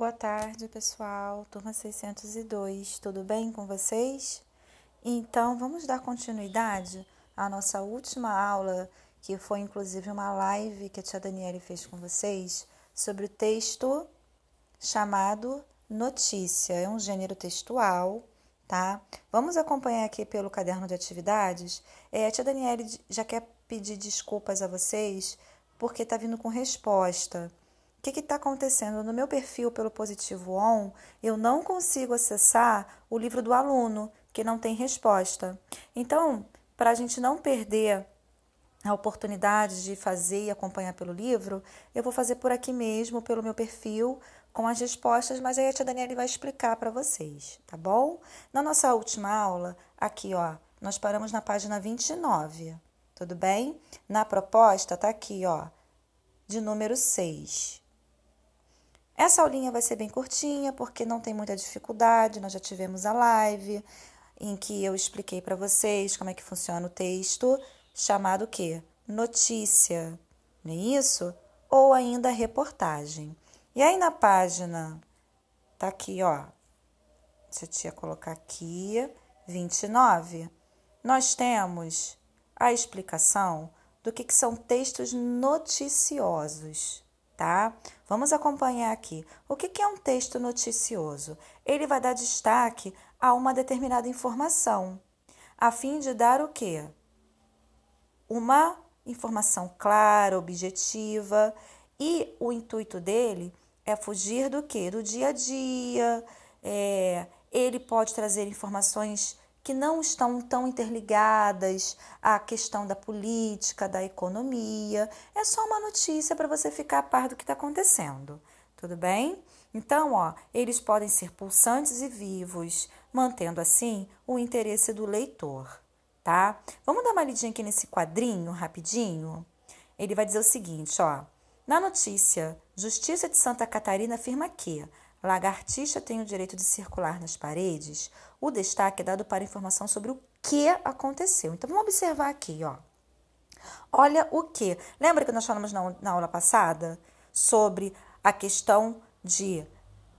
Boa tarde, pessoal. Turma 602, tudo bem com vocês? Então, vamos dar continuidade à nossa última aula, que foi inclusive uma live que a tia Daniele fez com vocês, sobre o texto chamado Notícia. É um gênero textual, tá? Vamos acompanhar aqui pelo caderno de atividades. É, a tia Daniele já quer pedir desculpas a vocês porque está vindo com resposta o que está acontecendo? No meu perfil pelo Positivo On, eu não consigo acessar o livro do aluno, que não tem resposta. Então, para a gente não perder a oportunidade de fazer e acompanhar pelo livro, eu vou fazer por aqui mesmo, pelo meu perfil, com as respostas, mas aí a tia Daniela vai explicar para vocês, tá bom? Na nossa última aula, aqui ó, nós paramos na página 29, tudo bem? Na proposta tá aqui ó, de número 6. Essa aulinha vai ser bem curtinha, porque não tem muita dificuldade, nós já tivemos a live em que eu expliquei para vocês como é que funciona o texto, chamado o quê? Notícia, não é isso? Ou ainda reportagem. E aí na página, tá aqui, ó, deixa eu tia colocar aqui, 29, nós temos a explicação do que, que são textos noticiosos tá? Vamos acompanhar aqui. O que, é um texto noticioso? Ele vai dar destaque a uma determinada informação, a fim de dar o quê? Uma informação clara, objetiva, e o intuito dele é fugir do que? Do dia a dia. É, ele pode trazer informações que não estão tão interligadas à questão da política, da economia. É só uma notícia para você ficar a par do que está acontecendo, tudo bem? Então, ó, eles podem ser pulsantes e vivos, mantendo assim o interesse do leitor, tá? Vamos dar uma lidinha aqui nesse quadrinho rapidinho? Ele vai dizer o seguinte, ó. Na notícia, Justiça de Santa Catarina afirma que Lagartixa tem o direito de circular nas paredes. O destaque é dado para informação sobre o que aconteceu. Então vamos observar aqui, ó. Olha o que. Lembra que nós falamos na, na aula passada sobre a questão de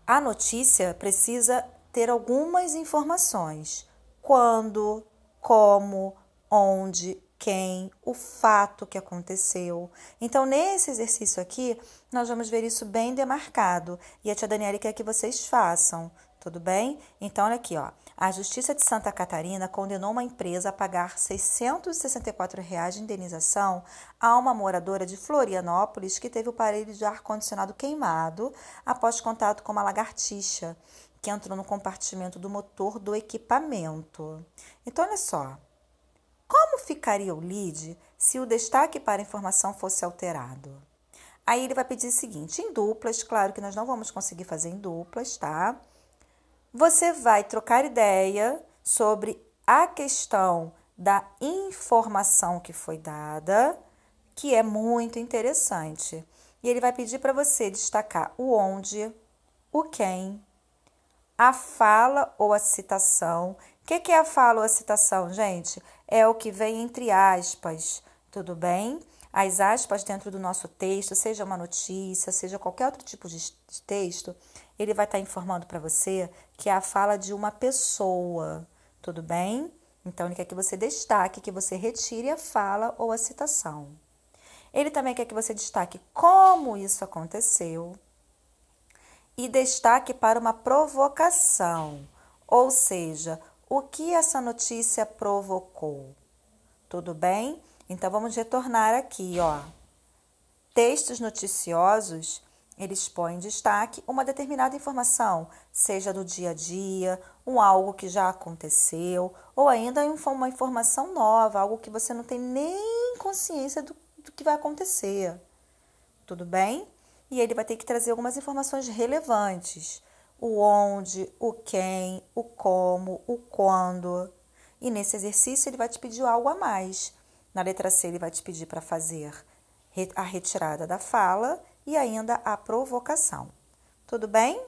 a notícia precisa ter algumas informações: quando, como, onde, quem, o fato que aconteceu. Então, nesse exercício aqui, nós vamos ver isso bem demarcado. E a tia Daniela quer que vocês façam, tudo bem? Então, olha aqui, ó. A Justiça de Santa Catarina condenou uma empresa a pagar R$ 664 de indenização a uma moradora de Florianópolis que teve o aparelho de ar-condicionado queimado após contato com uma lagartixa que entrou no compartimento do motor do equipamento. Então, olha só ficaria o lead se o destaque para a informação fosse alterado? Aí ele vai pedir o seguinte: em duplas, claro que nós não vamos conseguir fazer em duplas, tá? Você vai trocar ideia sobre a questão da informação que foi dada, que é muito interessante. E ele vai pedir para você destacar o onde, o quem, a fala ou a citação que, que é a a citação, gente? É o que vem entre aspas, tudo bem? As aspas dentro do nosso texto, seja uma notícia, seja qualquer outro tipo de texto, ele vai estar tá informando para você que é a fala de uma pessoa, tudo bem? Então, ele quer que você destaque, que você retire a fala ou a citação. Ele também quer que você destaque como isso aconteceu e destaque para uma provocação, ou seja, o que essa notícia provocou. Tudo bem? Então vamos retornar aqui, ó. Textos noticiosos, eles põem em destaque uma determinada informação, seja do dia a dia, um algo que já aconteceu, ou ainda uma informação nova, algo que você não tem nem consciência do, do que vai acontecer. Tudo bem? E ele vai ter que trazer algumas informações relevantes o onde, o quem, o como, o quando. E nesse exercício ele vai te pedir algo a mais. Na letra C ele vai te pedir para fazer a retirada da fala e ainda a provocação. Tudo bem?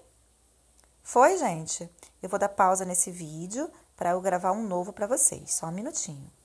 Foi, gente? Eu vou dar pausa nesse vídeo para eu gravar um novo para vocês. Só um minutinho.